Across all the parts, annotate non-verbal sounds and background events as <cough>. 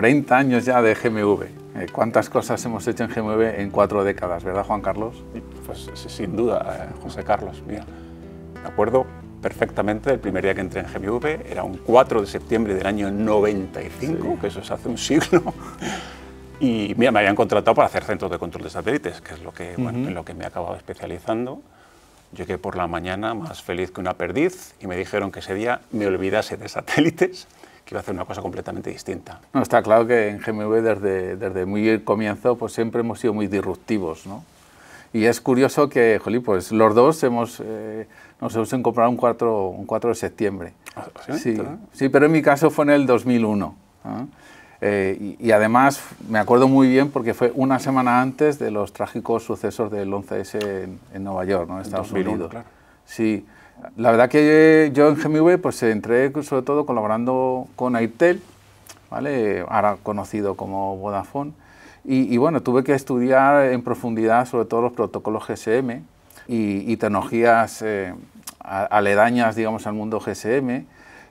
40 años ya de GMV. Eh, ¿Cuántas cosas hemos hecho en GMV en cuatro décadas, verdad, Juan Carlos? Pues sin duda, eh, José Carlos. Mira, me acuerdo perfectamente del primer día que entré en GMV, era un 4 de septiembre del año 95, que eso es hace un siglo. <laughs> Y mira, me habían contratado para hacer centros de control de satélites, que es lo que, en lo que me he acabado especializando. Llegué por la mañana más feliz que una perdiz y me dijeron que ese día me olvidase de satélites que iba a hacer una cosa completamente distinta. No, está claro que en GMV desde, desde muy el comienzo pues siempre hemos sido muy disruptivos, ¿no? Y es curioso que, jolí, pues los dos hemos, eh, nos hemos encontrado un 4, un 4 de septiembre. Ah, ¿Sí? Sí, sí pero en mi caso fue en el 2001. Eh, y, además me acuerdo muy bien porque fue una semana antes de los trágicos sucesos del 11S en, Nueva York, ¿no? en Estados Unidos. Claro. Sí, la verdad que yo en GMV pues entré sobre todo colaborando con Airtel, ¿vale? ahora conocido como Vodafone, y, bueno, tuve que estudiar en profundidad sobre todo los protocolos GSM y, tecnologías eh, aledañas, digamos, al mundo GSM,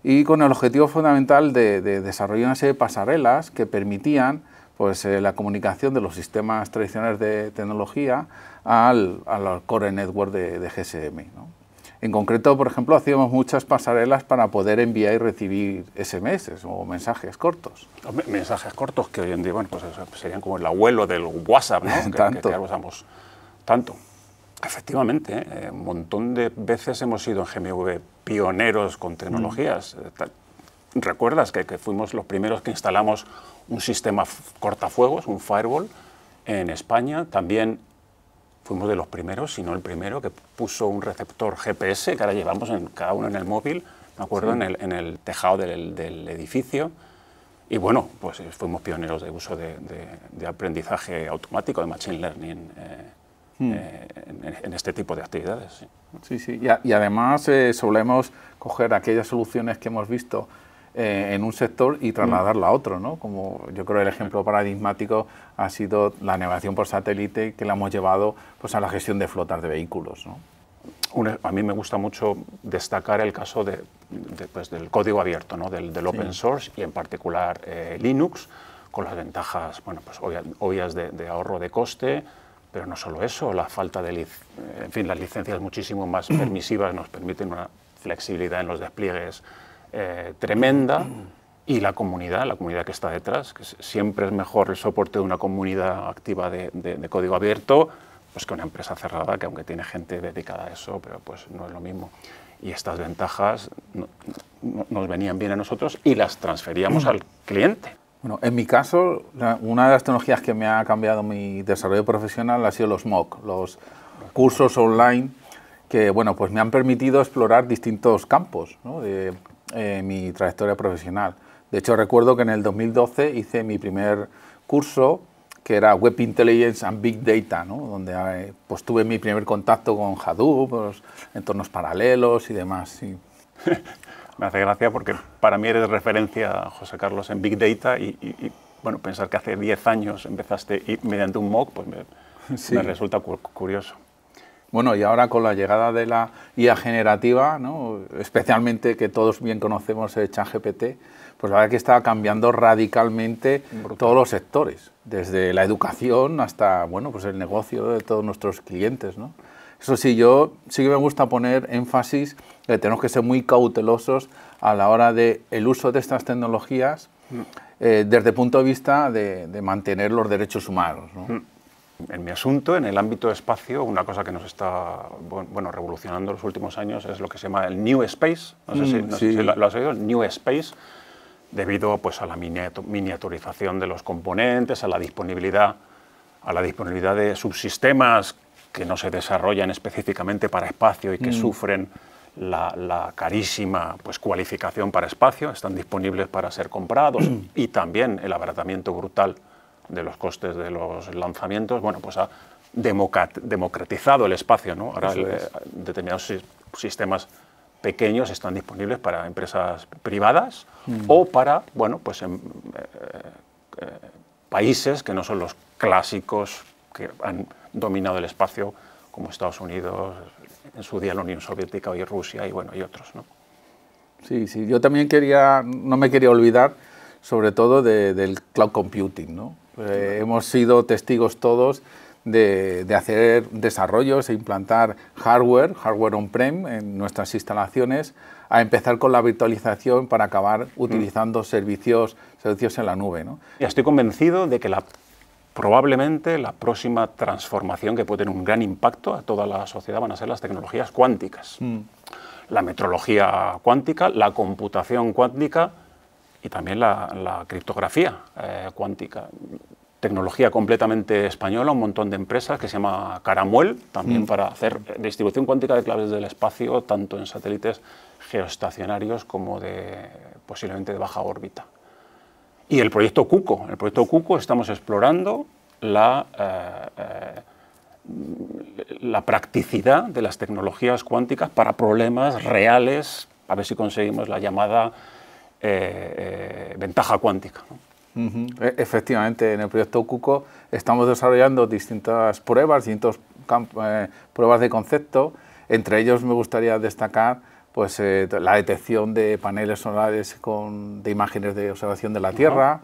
y con el objetivo fundamental de, desarrollar una serie de pasarelas que permitían pues, eh, la comunicación de los sistemas tradicionales de tecnología al, core network de, GSM. En concreto, por ejemplo, hacíamos muchas pasarelas para poder enviar y recibir SMS o mensajes cortos. Mensajes cortos que hoy en día, bueno, pues, pues serían como el abuelo del WhatsApp, ¿no? <laughs> que, ya usamos tanto. Efectivamente, eh, un montón de veces hemos sido en GMV pioneros con tecnologías. Mm. Eh, ¿Recuerdas que, que, fuimos los primeros que instalamos un sistema cortafuegos, un firewall, en España? También fuimos de los primeros, si no el primero, que puso un receptor GPS, que ahora llevamos en, cada uno en el móvil, me acuerdo, en, el, tejado del, edificio. Y bueno, pues eh, fuimos pioneros de uso de, aprendizaje automático, de machine learning. Eh, hmm. eh, en, este tipo de actividades. Sí, sí, Y, además solemos coger aquellas soluciones que hemos visto eh, en un sector y trasladarla a otro, ¿no? Como yo creo el ejemplo paradigmático ha sido la navegación por satélite que la hemos llevado pues, a la gestión de flotas de vehículos, e, a mí me gusta mucho destacar el caso de, pues, del código abierto, ¿no? del, open source y en particular eh, Linux, con las ventajas bueno, pues, obvias de, ahorro de coste, pero no solo eso, la falta de, en fin, las licencias muchísimo más permisivas nos permiten una flexibilidad en los despliegues eh, tremenda y la comunidad, la comunidad que está detrás, que siempre es mejor el soporte de una comunidad activa de, código abierto pues que una empresa cerrada que aunque tiene gente dedicada a eso, pero pues no es lo mismo. Y estas ventajas nos venían bien a nosotros y las transferíamos al cliente. Bueno, en mi caso, una de las tecnologías que me ha cambiado mi desarrollo profesional ha sido los MOOC, los cursos online que, bueno, pues me han permitido explorar distintos campos, ¿no? Eh, mi trayectoria profesional. De hecho, recuerdo que en el 2012 hice mi primer curso que era Web Intelligence and Big Data, ¿no? donde eh, pues, tuve mi primer contacto con Hadoop, pues, entornos paralelos y demás. <laughs> Me hace gracia porque para mí eres referencia, José Carlos, en Big Data y, bueno, pensar que hace 10 años empezaste y mediante un MOOC pues me, <laughs> resulta curioso. Bueno, y ahora con la llegada de la IA generativa, especialmente que todos bien conocemos el ChatGPT, pues la verdad que está cambiando radicalmente todos los sectores, desde la educación hasta bueno, pues el negocio de todos nuestros clientes. Eso sí, yo sí que me gusta poner énfasis que tenemos que ser muy cautelosos a la hora del el uso de estas tecnologías mm. eh, desde el punto de vista de, mantener los derechos humanos. Mm en mi asunto, en el ámbito de espacio, una cosa que nos está bueno, revolucionando los últimos años es lo que se llama el New Space. No sé si, mm, lo, has oído, New Space, debido pues, a la miniaturización de los componentes, a la disponibilidad, a la disponibilidad de subsistemas que no se desarrollan específicamente para espacio y que mm. sufren la, la, carísima pues, cualificación para espacio, están disponibles para ser comprados <clears throat> y también el abaratamiento brutal de los costes de los lanzamientos, bueno, pues ha democratizado el espacio, ¿no? Ahora determinados sistemas pequeños están disponibles para empresas privadas mm. o para, bueno, pues em, eh, eh, países que no son los clásicos que han dominado el espacio, como Estados Unidos, en su día la Unión Soviética hoy Rusia y bueno, y otros, ¿no? Sí, sí, yo también quería, no me quería olvidar, sobre todo del cloud computing, ¿no? Eh, hemos sido testigos todos de, hacer desarrollos e implantar hardware, hardware on-prem en nuestras instalaciones, a empezar con la virtualización para acabar mm. utilizando servicios, en la nube. estoy convencido de que probablemente la próxima transformación que puede tener un gran impacto a toda la sociedad van a ser las tecnologías cuánticas. Mm. La metrología cuántica, la computación cuántica, y también la, criptografía eh, cuántica. Tecnología completamente española, un montón de empresas que se llama Caramuel, también mm. para hacer distribución cuántica de claves del espacio, tanto en satélites geoestacionarios como de posiblemente de baja órbita. Y el proyecto Cuco. en el proyecto Cuco estamos explorando la, eh, eh, la practicidad de las tecnologías cuánticas para problemas reales, a ver si conseguimos la llamada eh, eh, ventaja cuántica. E-, efectivamente, en el proyecto Cuco estamos desarrollando distintas pruebas, distintas eh, pruebas de concepto. Entre ellos me gustaría destacar pues, la detección de paneles solares con, de imágenes de observación de la Tierra,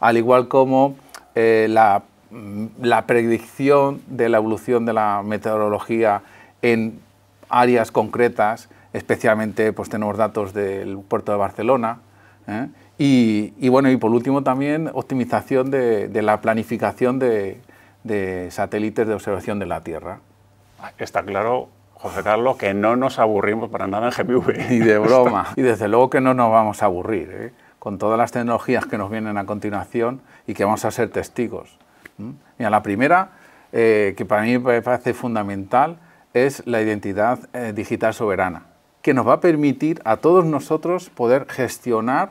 al igual como la, la, predicción de la evolución de la meteorología en áreas concretas, especialmente pues, tenemos datos del puerto de Barcelona, ¿eh? Y, bueno, y por último también optimización de, la planificación de, satélites de observación de la Tierra. Está claro, José Carlos, que no nos aburrimos para nada en GPV. Y <laughs> de broma. <laughs> y desde luego que no nos vamos a aburrir, ¿eh? con todas las tecnologías que nos vienen a continuación y que vamos a ser testigos. la primera, eh, que para mí me parece fundamental, es la identidad digital soberana, que nos va a permitir a todos nosotros poder gestionar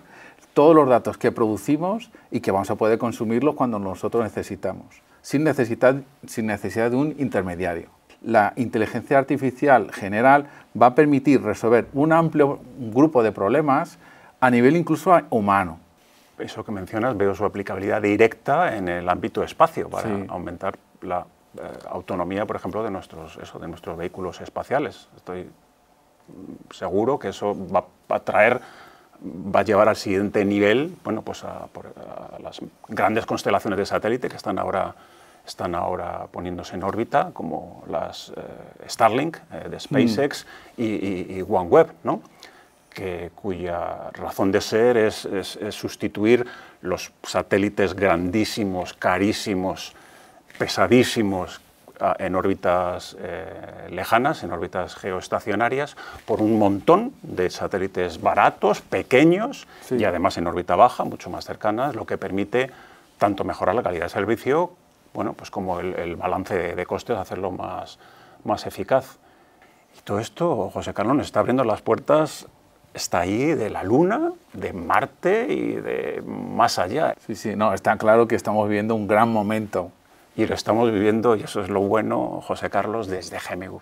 todos los datos que producimos y que vamos a poder consumirlos cuando nosotros necesitamos, sin necesidad, sin necesidad de un intermediario. La inteligencia artificial general va a permitir resolver un amplio grupo de problemas a nivel incluso humano. Eso que mencionas veo su aplicabilidad directa en el ámbito espacio para aumentar la eh, autonomía, por ejemplo, de nuestros, eso, de nuestros vehículos espaciales. Estoy seguro que eso va a traer va a llevar al siguiente nivel, bueno, pues a, las grandes constelaciones de satélite que están ahora, están ahora poniéndose en órbita, como las eh, Starlink eh, de mm. SpaceX y, OneWeb, ¿no? Que, cuya razón de ser es sustituir los satélites grandísimos, carísimos, pesadísimos Ah, en órbitas eh, lejanas, en órbitas geoestacionarias, por un montón de satélites baratos, pequeños y además en órbita baja, mucho más cercanas, lo que permite tanto mejorar la calidad de servicio, bueno, pues como el, balance de, costes, hacerlo más, más eficaz. Y todo esto, José Carlos, nos está abriendo las puertas está ahí de la Luna, de Marte y de más allá. Sí, sí, no, está claro que estamos viviendo un gran momento y lo estamos viviendo, y eso es lo bueno, José Carlos, desde GMU.